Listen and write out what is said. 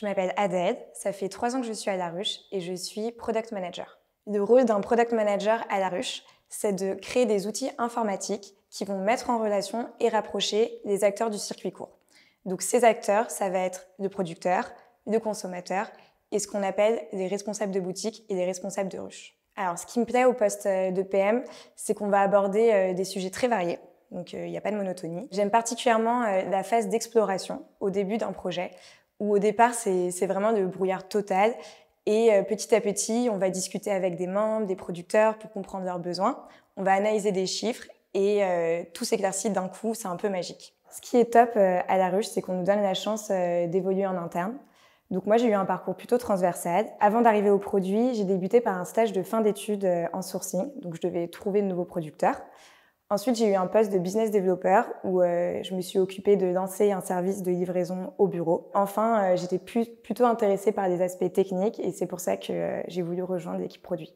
Je m'appelle Aded. ça fait trois ans que je suis à La Ruche et je suis product manager. Le rôle d'un product manager à La Ruche, c'est de créer des outils informatiques qui vont mettre en relation et rapprocher les acteurs du circuit court. Donc ces acteurs, ça va être le producteur, le consommateur et ce qu'on appelle les responsables de boutique et les responsables de ruche. Alors ce qui me plaît au poste euh, de PM, c'est qu'on va aborder euh, des sujets très variés. Donc euh, il n'y a pas de monotonie. J'aime particulièrement la phase d'exploration au début d'un projet où au départ, c'est vraiment de brouillard total. Et euh, petit à petit, on va discuter avec des membres, des producteurs pour comprendre leurs besoins. On va analyser des chiffres et euh, tout s'éclaircit d'un coup. C'est un peu magique. Ce qui est top euh, à la ruche, c'est qu'on nous donne la chance d'évoluer en interne. Donc moi, j'ai eu un parcours plutôt transversal. Avant d'arriver au produit, j'ai débuté par un stage de fin d'études en sourcing. Donc je devais trouver de nouveaux producteurs. Ensuite, j'ai eu un poste de business developer où euh, je me suis occupée de lancer un service de livraison au bureau. Enfin, euh, j'étais plutôt intéressée par des aspects techniques et c'est pour ça que euh, j'ai voulu rejoindre l'équipe produit.